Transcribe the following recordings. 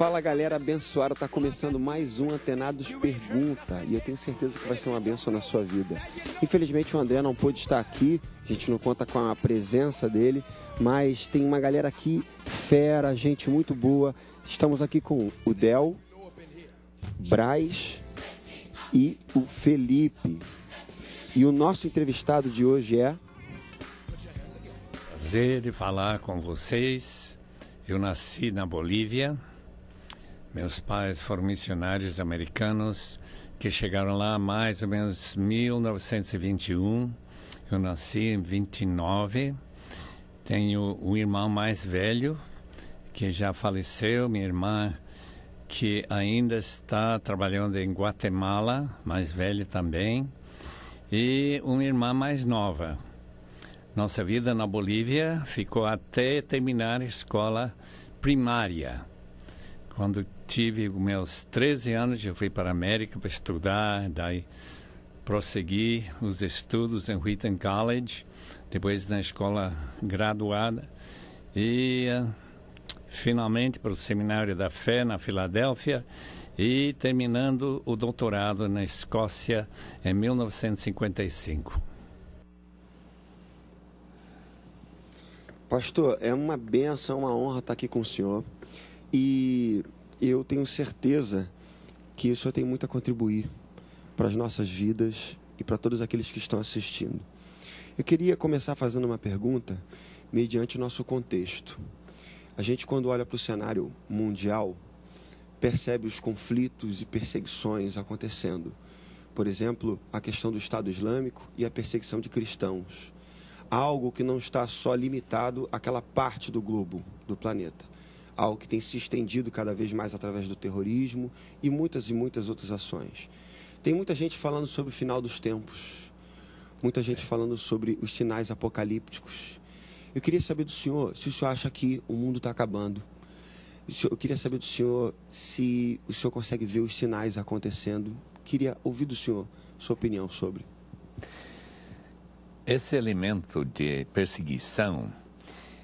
Fala galera abençoada, tá começando mais um Antenados Pergunta e eu tenho certeza que vai ser uma benção na sua vida. Infelizmente o André não pôde estar aqui, a gente não conta com a presença dele, mas tem uma galera aqui fera, gente muito boa. Estamos aqui com o Del, Braz e o Felipe. E o nosso entrevistado de hoje é. Prazer de falar com vocês. Eu nasci na Bolívia, meus pais foram missionários americanos que chegaram lá mais ou menos 1921. Eu nasci em 29. Tenho um irmão mais velho que já faleceu, minha irmã que ainda está trabalhando em Guatemala, mais velha também, e uma irmã mais nova. Nossa vida na Bolívia ficou até terminar a escola primária. Quando tive meus 13 anos, eu fui para a América para estudar, daí prossegui os estudos em Wheaton College, depois na escola graduada e uh, finalmente para o Seminário da Fé na Filadélfia e terminando o doutorado na Escócia em 1955. Pastor, é uma benção, uma honra estar aqui com o senhor. E eu tenho certeza que isso tem muito a contribuir para as nossas vidas e para todos aqueles que estão assistindo. Eu queria começar fazendo uma pergunta mediante o nosso contexto. A gente, quando olha para o cenário mundial, percebe os conflitos e perseguições acontecendo. Por exemplo, a questão do Estado Islâmico e a perseguição de cristãos. Algo que não está só limitado àquela parte do globo, do planeta algo que tem se estendido cada vez mais através do terrorismo e muitas e muitas outras ações. Tem muita gente falando sobre o final dos tempos, muita gente falando sobre os sinais apocalípticos. Eu queria saber do senhor se o senhor acha que o mundo está acabando. Eu queria saber do senhor se o senhor consegue ver os sinais acontecendo. Queria ouvir do senhor sua opinião sobre. Esse elemento de perseguição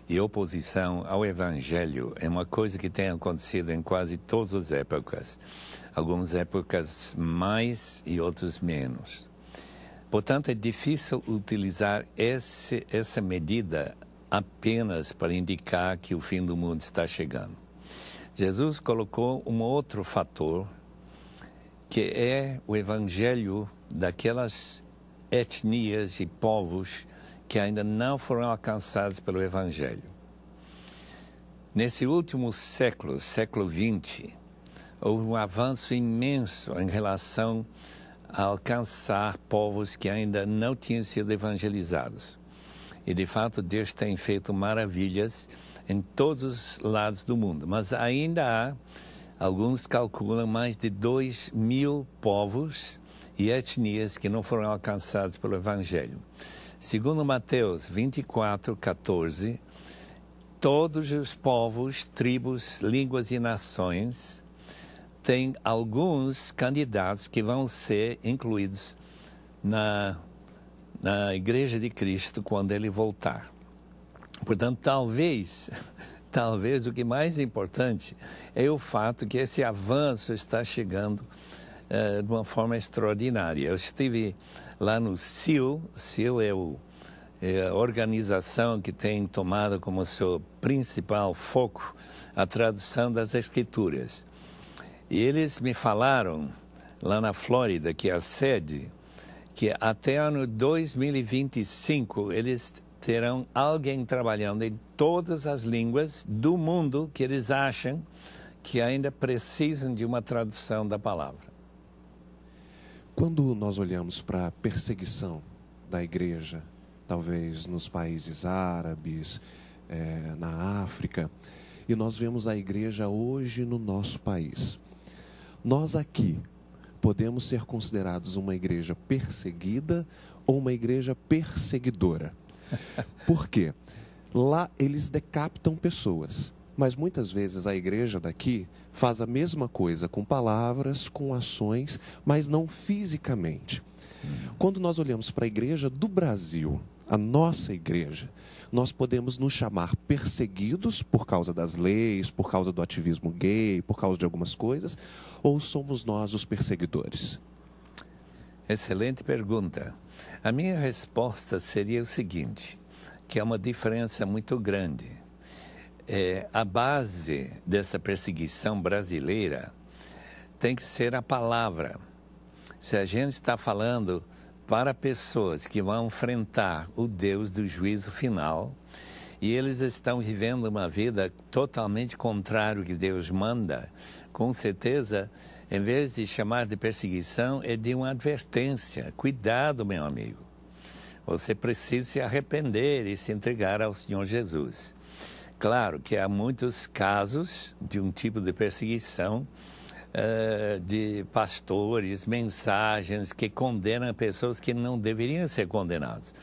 e oposição ao Evangelho é uma coisa que tem acontecido em quase todas as épocas, algumas épocas mais e outras menos. Portanto, é difícil utilizar esse, essa medida apenas para indicar que o fim do mundo está chegando. Jesus colocou um outro fator, que é o evangelho daquelas etnias e povos que ainda não foram alcançados pelo Evangelho. Nesse último século, século XX, houve um avanço imenso em relação a alcançar povos que ainda não tinham sido evangelizados. E de fato, Deus tem feito maravilhas em todos os lados do mundo. Mas ainda há, alguns calculam, mais de 2 mil povos e etnias que não foram alcançados pelo Evangelho. Segundo Mateus 24, 14, todos os povos, tribos, línguas e nações têm alguns candidatos que vão ser incluídos na, na Igreja de Cristo quando ele voltar. Portanto, talvez, talvez o que mais é importante é o fato que esse avanço está chegando eh, de uma forma extraordinária. Eu estive lá no CIL, CIL é, o, é a organização que tem tomado como seu principal foco a tradução das escrituras. E eles me falaram lá na Flórida, que é a sede, que até ano 2025 eles terão alguém trabalhando em todas as línguas do mundo que eles acham que ainda precisam de uma tradução da palavra. Quando nós olhamos para a perseguição da igreja, talvez nos países árabes, é, na África, e nós vemos a igreja hoje no nosso país. Nós aqui podemos ser considerados uma igreja perseguida ou uma igreja perseguidora. Por quê? Lá eles decapitam pessoas. Mas muitas vezes a igreja daqui faz a mesma coisa com palavras, com ações, mas não fisicamente. Quando nós olhamos para a igreja do Brasil, a nossa igreja, nós podemos nos chamar perseguidos por causa das leis, por causa do ativismo gay, por causa de algumas coisas, ou somos nós os perseguidores? Excelente pergunta. A minha resposta seria o seguinte: que há uma diferença muito grande é, a base dessa perseguição brasileira tem que ser a palavra. Se a gente está falando para pessoas que vão enfrentar o Deus do juízo final e eles estão vivendo uma vida totalmente contrária ao que Deus manda, com certeza, em vez de chamar de perseguição, é de uma advertência. Cuidado, meu amigo. Você precisa se arrepender e se entregar ao Senhor Jesus. Claro que há muitos casos de um tipo de perseguição uh, de pastores, mensagens que condenam pessoas que não deveriam ser condenadas.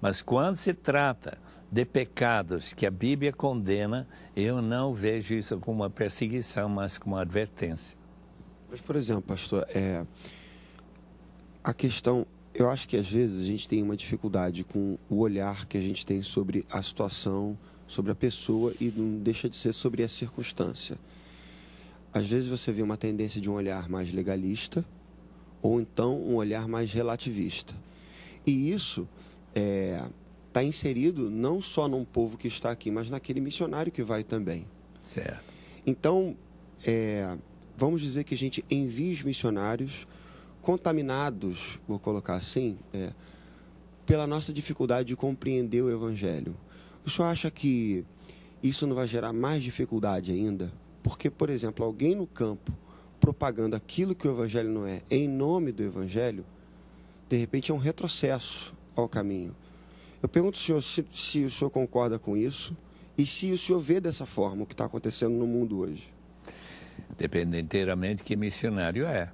Mas quando se trata de pecados que a Bíblia condena, eu não vejo isso como uma perseguição, mas como uma advertência. Mas, por exemplo, pastor, é, a questão. Eu acho que às vezes a gente tem uma dificuldade com o olhar que a gente tem sobre a situação sobre a pessoa e não deixa de ser sobre a circunstância. Às vezes você vê uma tendência de um olhar mais legalista ou então um olhar mais relativista. E isso está é, tá inserido não só num povo que está aqui, mas naquele missionário que vai também. Certo. Então, é, vamos dizer que a gente envia os missionários contaminados, vou colocar assim, é, pela nossa dificuldade de compreender o Evangelho o senhor acha que isso não vai gerar mais dificuldade ainda? Porque, por exemplo, alguém no campo propagando aquilo que o Evangelho não é em nome do Evangelho, de repente é um retrocesso ao caminho. Eu pergunto ao senhor se, se o senhor concorda com isso e se o senhor vê dessa forma o que está acontecendo no mundo hoje. Depende inteiramente que missionário é.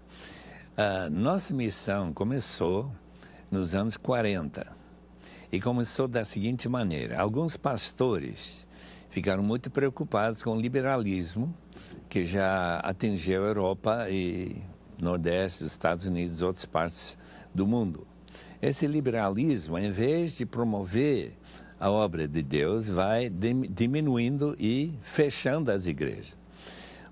A ah, nossa missão começou nos anos 40 e começou da seguinte maneira: alguns pastores ficaram muito preocupados com o liberalismo que já atingiu a Europa e Nordeste, os Estados Unidos, outras partes do mundo. Esse liberalismo, em vez de promover a obra de Deus, vai diminuindo e fechando as igrejas.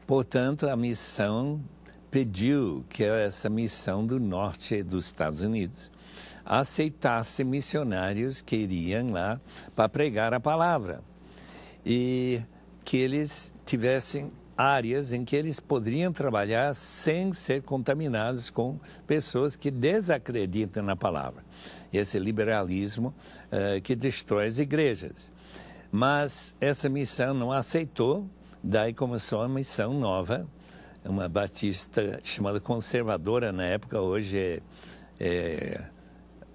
Portanto, a missão pediu que essa missão do norte dos Estados Unidos aceitasse missionários que iriam lá para pregar a palavra e que eles tivessem áreas em que eles poderiam trabalhar sem ser contaminados com pessoas que desacreditam na palavra. Esse liberalismo uh, que destrói as igrejas. Mas essa missão não aceitou, daí começou uma missão nova, uma batista chamada conservadora na época, hoje é, é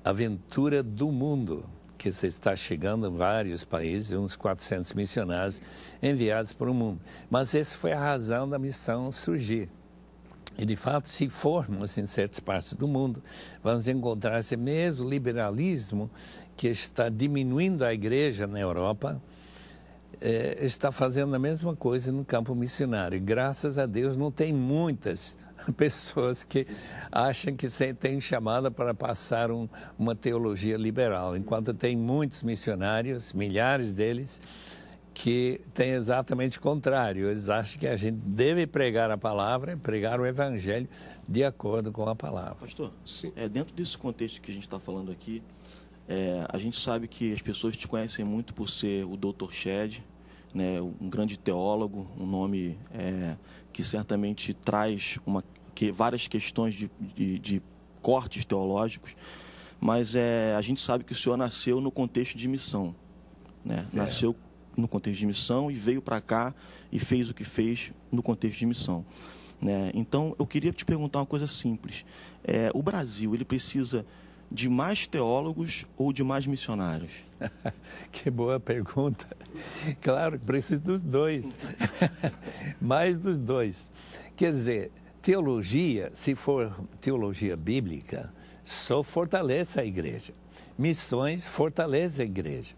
Aventura do Mundo, que você está chegando em vários países, uns 400 missionários enviados para o mundo. Mas essa foi a razão da missão surgir. E de fato, se formos em certas partes do mundo, vamos encontrar esse mesmo liberalismo que está diminuindo a igreja na Europa, é, está fazendo a mesma coisa no campo missionário. E, graças a Deus não tem muitas pessoas que acham que têm chamada para passar um, uma teologia liberal, enquanto tem muitos missionários, milhares deles, que têm exatamente o contrário. Eles acham que a gente deve pregar a palavra, pregar o evangelho de acordo com a palavra. Pastor, Sim. É, dentro desse contexto que a gente está falando aqui, é, a gente sabe que as pessoas te conhecem muito por ser o Dr. Shed, né, um grande teólogo, um nome é, que certamente traz uma, que, várias questões de, de, de cortes teológicos, mas é, a gente sabe que o senhor nasceu no contexto de missão. Né? Nasceu no contexto de missão e veio para cá e fez o que fez no contexto de missão. Né? Então, eu queria te perguntar uma coisa simples. É, o Brasil, ele precisa de mais teólogos ou de mais missionários? que boa pergunta. Claro, preciso dos dois. mais dos dois. Quer dizer, teologia, se for teologia bíblica, só fortalece a igreja. Missões fortalece a igreja.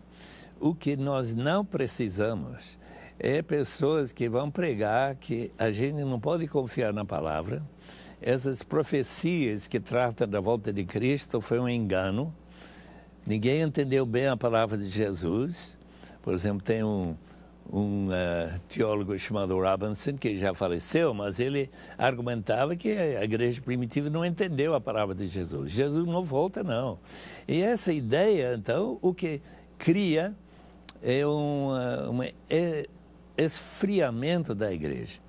O que nós não precisamos é pessoas que vão pregar que a gente não pode confiar na palavra, essas profecias que tratam da volta de Cristo foi um engano. Ninguém entendeu bem a palavra de Jesus. Por exemplo, tem um, um uh, teólogo chamado Robinson, que já faleceu, mas ele argumentava que a igreja primitiva não entendeu a palavra de Jesus. Jesus não volta, não. E essa ideia, então, o que cria é um, eh, um esfriamento da igreja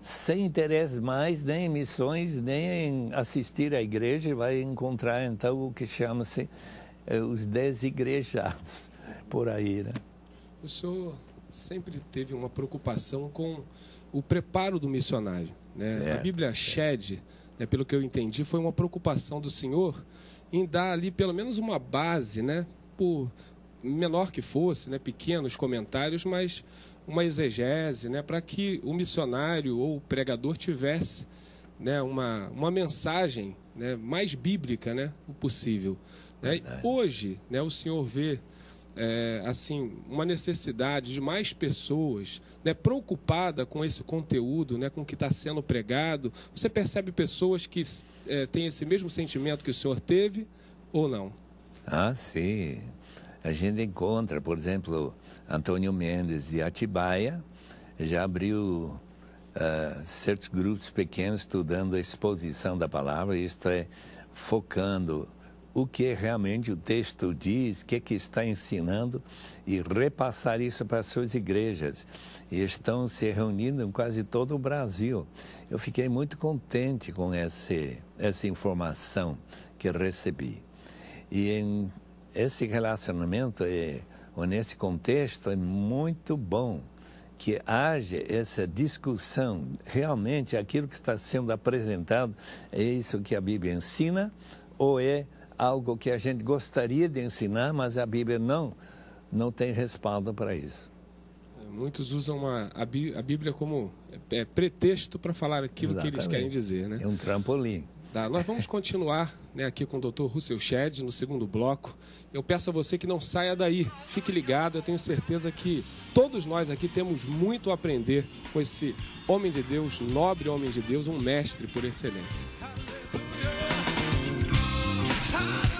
sem interesse mais nem em missões, nem em assistir à igreja, vai encontrar então o que chama-se eh, os desigrejados por aí. Né? O senhor sempre teve uma preocupação com o preparo do missionário. Né? a Bíblia Shed, né, pelo que eu entendi, foi uma preocupação do senhor em dar ali pelo menos uma base né, por menor que fosse, né, pequenos comentários, mas uma exegese, né, para que o missionário ou o pregador tivesse né, uma, uma mensagem né, mais bíblica né, o possível. Né? Hoje, né, o senhor vê é, assim uma necessidade de mais pessoas né, preocupada com esse conteúdo, né, com o que está sendo pregado. Você percebe pessoas que é, têm esse mesmo sentimento que o senhor teve ou não? Ah, sim a gente encontra, por exemplo, Antônio Mendes de Atibaia, já abriu uh, certos grupos pequenos estudando a exposição da palavra, isto é, focando o que realmente o texto diz, o que, é que está ensinando e repassar isso para as suas igrejas. E estão se reunindo em quase todo o Brasil. Eu fiquei muito contente com esse, essa informação que recebi. E em esse relacionamento é, ou nesse contexto é muito bom que haja essa discussão. Realmente, aquilo que está sendo apresentado é isso que a Bíblia ensina ou é algo que a gente gostaria de ensinar, mas a Bíblia não não tem respaldo para isso. É, muitos usam uma, a, a, Bíblia como é, é, pretexto para falar aquilo Exatamente. que eles querem dizer, né? É um trampolim. Tá, nós vamos continuar né, aqui com o Dr. Russell Shedd no segundo bloco. Eu peço a você que não saia daí, fique ligado. Eu tenho certeza que todos nós aqui temos muito a aprender com esse homem de Deus, nobre homem de Deus, um mestre por excelência. Aleluia.